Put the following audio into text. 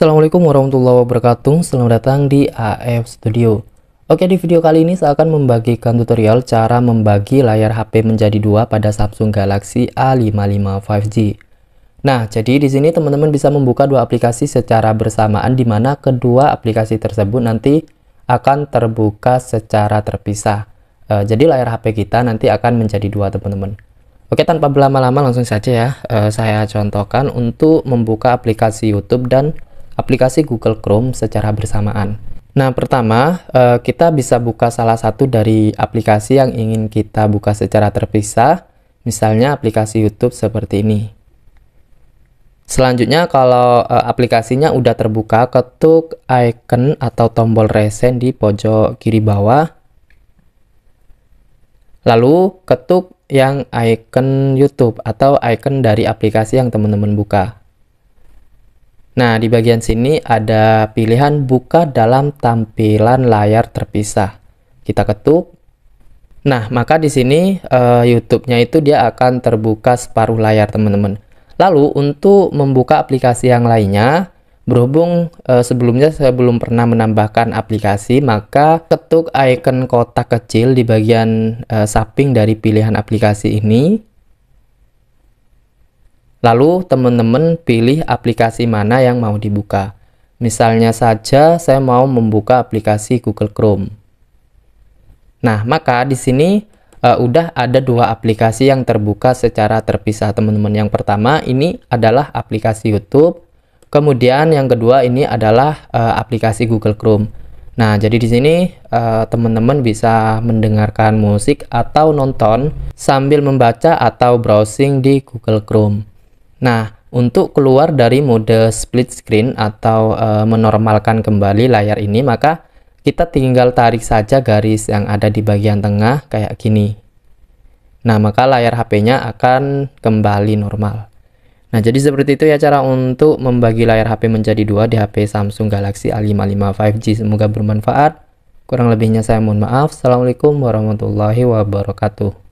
Assalamualaikum warahmatullahi wabarakatuh Selamat datang di AF Studio Oke di video kali ini saya akan membagikan tutorial cara membagi layar HP menjadi dua pada Samsung Galaxy A55 5G Nah jadi di sini teman-teman bisa membuka dua aplikasi secara bersamaan di mana kedua aplikasi tersebut nanti akan terbuka secara terpisah e, Jadi layar HP kita nanti akan menjadi dua teman-teman Oke tanpa berlama-lama langsung saja ya e, Saya contohkan untuk membuka aplikasi YouTube dan aplikasi Google Chrome secara bersamaan. Nah, pertama, eh, kita bisa buka salah satu dari aplikasi yang ingin kita buka secara terpisah, misalnya aplikasi YouTube seperti ini. Selanjutnya, kalau eh, aplikasinya udah terbuka, ketuk icon atau tombol resen di pojok kiri bawah. Lalu, ketuk yang icon YouTube atau icon dari aplikasi yang teman-teman buka. Nah, di bagian sini ada pilihan buka dalam tampilan layar terpisah. Kita ketuk. Nah, maka di sini uh, YouTube-nya itu dia akan terbuka separuh layar, teman-teman. Lalu, untuk membuka aplikasi yang lainnya, berhubung uh, sebelumnya saya belum pernah menambahkan aplikasi, maka ketuk icon kotak kecil di bagian uh, samping dari pilihan aplikasi ini. Lalu teman-teman pilih aplikasi mana yang mau dibuka. Misalnya saja saya mau membuka aplikasi Google Chrome. Nah, maka di sini uh, udah ada dua aplikasi yang terbuka secara terpisah, teman-teman. Yang pertama ini adalah aplikasi YouTube, kemudian yang kedua ini adalah uh, aplikasi Google Chrome. Nah, jadi di sini uh, teman-teman bisa mendengarkan musik atau nonton sambil membaca atau browsing di Google Chrome. Nah, untuk keluar dari mode split screen atau e, menormalkan kembali layar ini, maka kita tinggal tarik saja garis yang ada di bagian tengah kayak gini. Nah, maka layar HP-nya akan kembali normal. Nah, jadi seperti itu ya cara untuk membagi layar HP menjadi dua di HP Samsung Galaxy A55 5G. Semoga bermanfaat. Kurang lebihnya saya mohon maaf. Assalamualaikum warahmatullahi wabarakatuh.